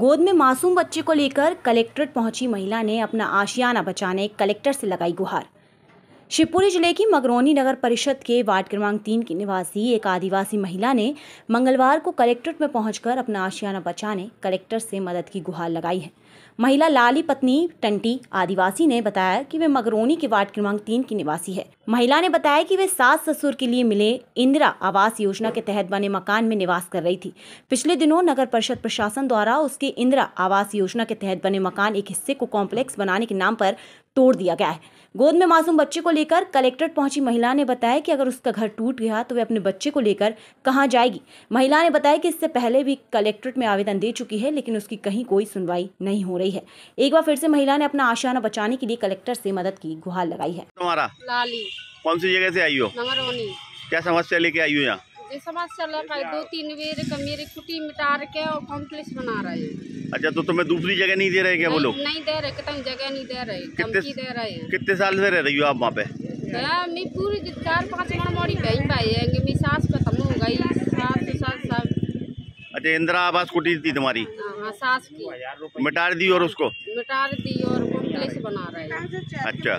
गोद में मासूम बच्चे को लेकर कलेक्ट्रेट पहुंची महिला ने अपना आशियाना बचाने कलेक्टर से लगाई गुहार शिवपुरी जिले की मगरौनी नगर परिषद के वार्ड क्रमांक तीन की निवासी एक आदिवासी महिला ने मंगलवार को कलेक्ट्रेट में पहुंचकर अपना आशियाना बचाने कलेक्टर से मदद की गुहार लगाई है महिला लाली पत्नी टंटी आदिवासी ने बताया कि वे मगरौनी के वार्ड क्रमांक तीन की निवासी है महिला ने बताया कि वे सास ससुर के लिए मिले इंदिरा आवास योजना के तहत बने मकान में निवास कर रही थी पिछले दिनों नगर परिषद प्रशासन द्वारा उसके इंदिरा आवास योजना के तहत बने मकान एक हिस्से को कॉम्प्लेक्स बनाने के नाम पर तोड़ दिया गया है गोद में मासूम बच्चे को लेकर कलेक्ट्रेट पहुंची महिला ने बताया कि अगर उसका घर टूट गया तो वे अपने बच्चे को लेकर कहाँ जाएगी महिला ने बताया कि इससे पहले भी कलेक्ट्रेट में आवेदन दे चुकी है लेकिन उसकी कहीं कोई सुनवाई नहीं हो रही है एक बार फिर से महिला ने अपना आशाना बचाने के लिए कलेक्टर से मदद की गुहार लगाई है तुम्हारा लाली कौन सी जगह से आई हो क्या समस्या लेके आई हो यहाँ ये समाज चालक है दो तीन बेर मेरी कुटी मिटार के और कॉम्प्लेक्स बना रहे अच्छा तो तुम्हें दूसरी जगह नहीं दे रहे क्या वो लोग नहीं दे रहे कितनी जगह नहीं दे रहे कितने दे रहे हैं कितने साल से रह रही हो आप वहाँ पे हाँ, मैं पूरी चार पाँच मण मोड़ी बहन भाई है मेरी सास खत्म हो गई सास सास साहब अच्छा इंदिरा आवास कुटी थी तुम्हारी हाँ, सास की मिटार दी और उसको मिटार दी और कॉम्प्लेक्स बना रहे अच्छा